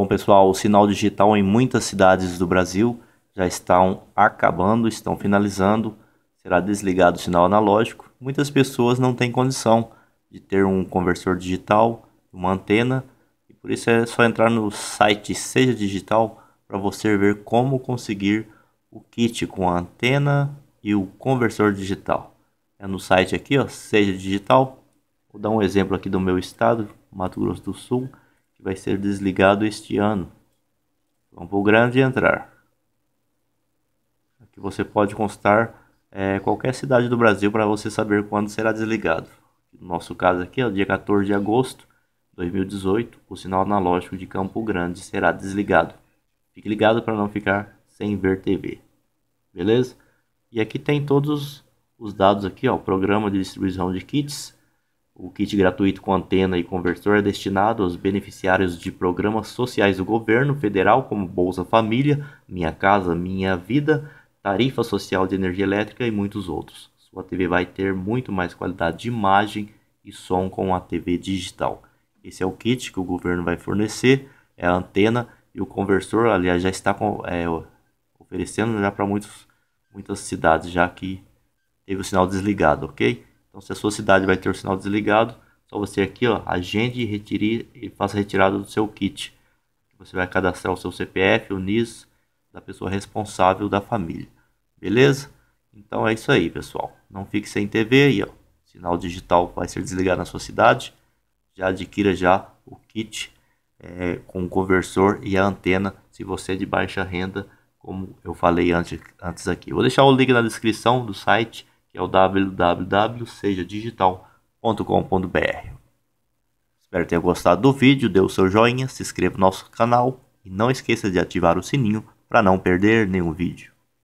Bom, pessoal, o sinal digital em muitas cidades do Brasil já estão acabando, estão finalizando, será desligado o sinal analógico. Muitas pessoas não têm condição de ter um conversor digital, uma antena, e por isso é só entrar no site Seja Digital para você ver como conseguir o kit com a antena e o conversor digital. É no site aqui, ó, Seja Digital. Vou dar um exemplo aqui do meu estado, Mato Grosso do Sul que vai ser desligado este ano. Campo então, Grande entrar. Aqui você pode constar é, qualquer cidade do Brasil para você saber quando será desligado. No nosso caso aqui, é dia 14 de agosto de 2018, o sinal analógico de Campo Grande será desligado. Fique ligado para não ficar sem ver TV. Beleza? E aqui tem todos os dados aqui, ó, o programa de distribuição de kits, o kit gratuito com antena e conversor é destinado aos beneficiários de programas sociais do governo federal, como Bolsa Família, Minha Casa Minha Vida, Tarifa Social de Energia Elétrica e muitos outros. Sua TV vai ter muito mais qualidade de imagem e som com a TV digital. Esse é o kit que o governo vai fornecer, é a antena e o conversor, aliás, já está é, oferecendo já para muitas cidades, já que teve o sinal desligado, ok? Então, se a sua cidade vai ter o sinal desligado, só você aqui, ó, agende e retire e faça a retirada do seu kit. Você vai cadastrar o seu CPF, o NIS da pessoa responsável da família. Beleza? Então é isso aí, pessoal. Não fique sem TV aí, ó. Sinal digital vai ser desligado na sua cidade. Já adquira já o kit é, com o conversor e a antena, se você é de baixa renda, como eu falei antes, antes aqui. Vou deixar o link na descrição do site é o www.sejadigital.com.br. Espero que tenha gostado do vídeo, dê o seu joinha, se inscreva no nosso canal e não esqueça de ativar o sininho para não perder nenhum vídeo.